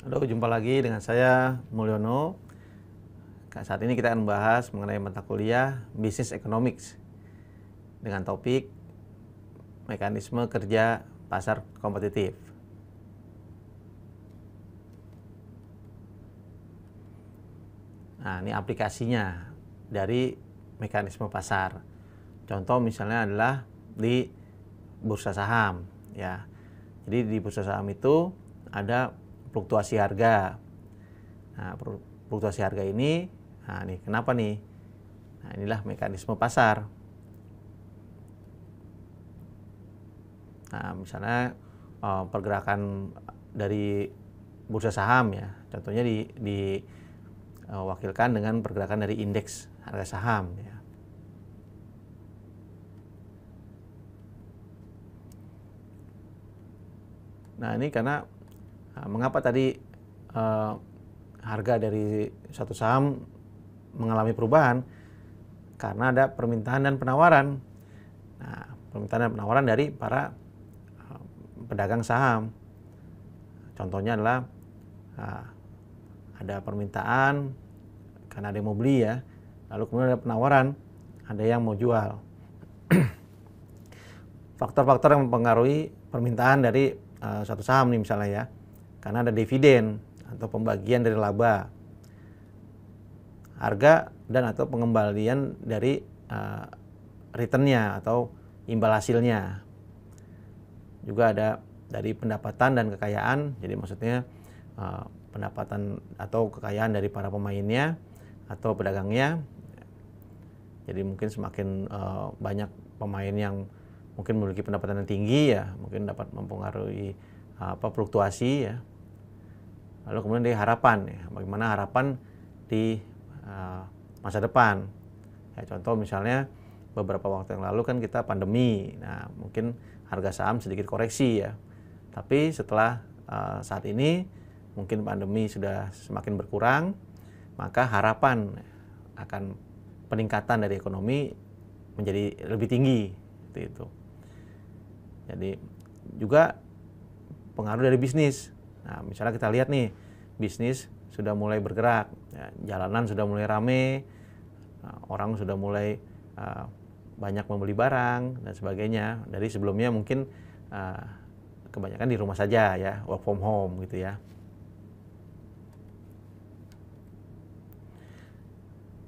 Halo, jumpa lagi dengan saya Mulyono. Saat ini kita akan membahas mengenai mata kuliah Business Economics dengan topik mekanisme kerja pasar kompetitif. Nah, ini aplikasinya dari mekanisme pasar. Contoh misalnya adalah di bursa saham ya. Jadi di bursa saham itu ada fluktuasi harga. Nah, fluktuasi harga ini, nah nih, kenapa nih? Nah, inilah mekanisme pasar. Nah, misalnya eh, pergerakan dari bursa saham ya, contohnya di, diwakilkan eh, wakilkan dengan pergerakan dari indeks harga saham ya. Nah, ini karena Nah, mengapa tadi uh, harga dari satu saham mengalami perubahan? Karena ada permintaan dan penawaran. Nah, permintaan dan penawaran dari para uh, pedagang saham. Contohnya adalah uh, ada permintaan karena ada yang mau beli ya. Lalu kemudian ada penawaran, ada yang mau jual. Faktor-faktor yang mempengaruhi permintaan dari uh, satu saham nih misalnya ya karena ada dividen atau pembagian dari laba harga dan atau pengembalian dari uh, returnnya atau imbal hasilnya juga ada dari pendapatan dan kekayaan jadi maksudnya uh, pendapatan atau kekayaan dari para pemainnya atau pedagangnya jadi mungkin semakin uh, banyak pemain yang mungkin memiliki pendapatan yang tinggi ya mungkin dapat mempengaruhi apa fluktuasi ya Lalu kemudian di harapan, ya, bagaimana harapan di uh, masa depan. Ya, contoh misalnya beberapa waktu yang lalu kan kita pandemi, nah mungkin harga saham sedikit koreksi ya. Tapi setelah uh, saat ini mungkin pandemi sudah semakin berkurang, maka harapan akan peningkatan dari ekonomi menjadi lebih tinggi itu. Jadi juga pengaruh dari bisnis. Nah, misalnya kita lihat nih, bisnis sudah mulai bergerak, ya, jalanan sudah mulai rame, nah, orang sudah mulai uh, banyak membeli barang dan sebagainya. Dari sebelumnya mungkin uh, kebanyakan di rumah saja ya, work from home gitu ya.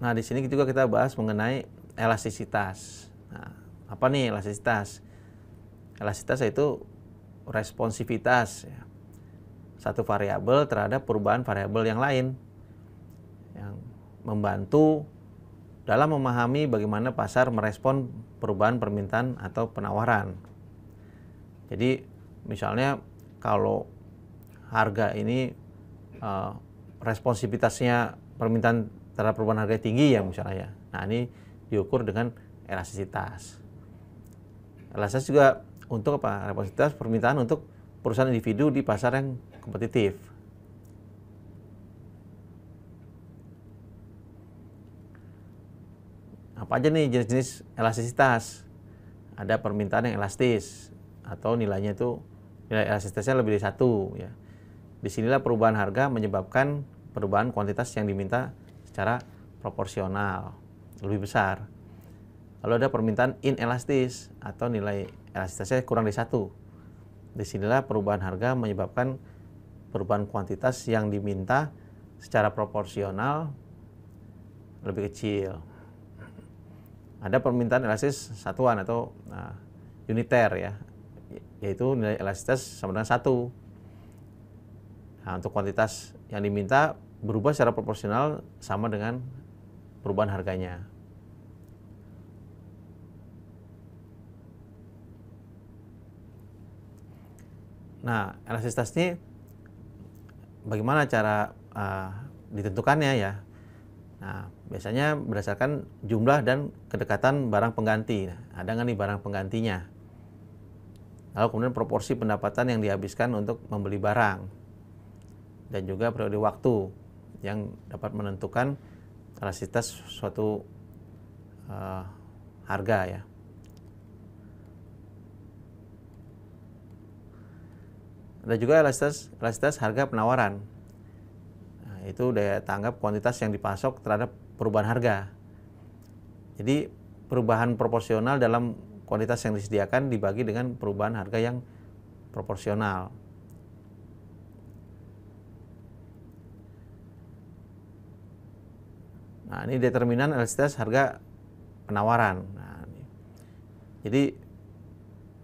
Nah, di sini juga kita bahas mengenai elastisitas. Nah, apa nih elastisitas? Elastisitas itu responsivitas ya satu variabel terhadap perubahan variabel yang lain yang membantu dalam memahami bagaimana pasar merespon perubahan permintaan atau penawaran. Jadi misalnya kalau harga ini uh, eh, responsivitasnya permintaan terhadap perubahan harga tinggi ya misalnya ya. Nah ini diukur dengan elastisitas. Elastisitas juga untuk apa? Elastisitas permintaan untuk perusahaan individu di pasar yang kompetitif. Apa aja nih jenis-jenis elastisitas? Ada permintaan yang elastis atau nilainya itu nilai elastisitasnya lebih dari satu ya. Disinilah perubahan harga menyebabkan perubahan kuantitas yang diminta secara proporsional lebih besar. Lalu ada permintaan inelastis atau nilai elastisitasnya kurang dari satu. Disinilah perubahan harga menyebabkan perubahan kuantitas yang diminta secara proporsional lebih kecil. Ada permintaan elastis satuan atau nah, uniter ya, yaitu nilai elastis sama dengan satu. Nah, untuk kuantitas yang diminta berubah secara proporsional sama dengan perubahan harganya. Nah, elastisitas ini bagaimana cara uh, ditentukannya ya. Nah, biasanya berdasarkan jumlah dan kedekatan barang pengganti. Nah, ada nggak nih barang penggantinya? Lalu kemudian proporsi pendapatan yang dihabiskan untuk membeli barang. Dan juga periode waktu yang dapat menentukan elastisitas suatu uh, harga ya. Ada juga elastis elastis harga penawaran. Nah, itu daya tanggap kuantitas yang dipasok terhadap perubahan harga. Jadi perubahan proporsional dalam kuantitas yang disediakan dibagi dengan perubahan harga yang proporsional. Nah, ini determinan elastis harga penawaran. Nah, Jadi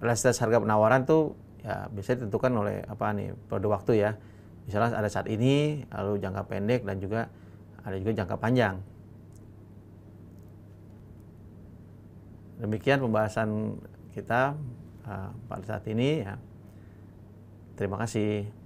elastis harga penawaran tuh ya biasanya ditentukan oleh apa nih periode waktu ya misalnya ada saat ini lalu jangka pendek dan juga ada juga jangka panjang demikian pembahasan kita uh, pada saat ini ya terima kasih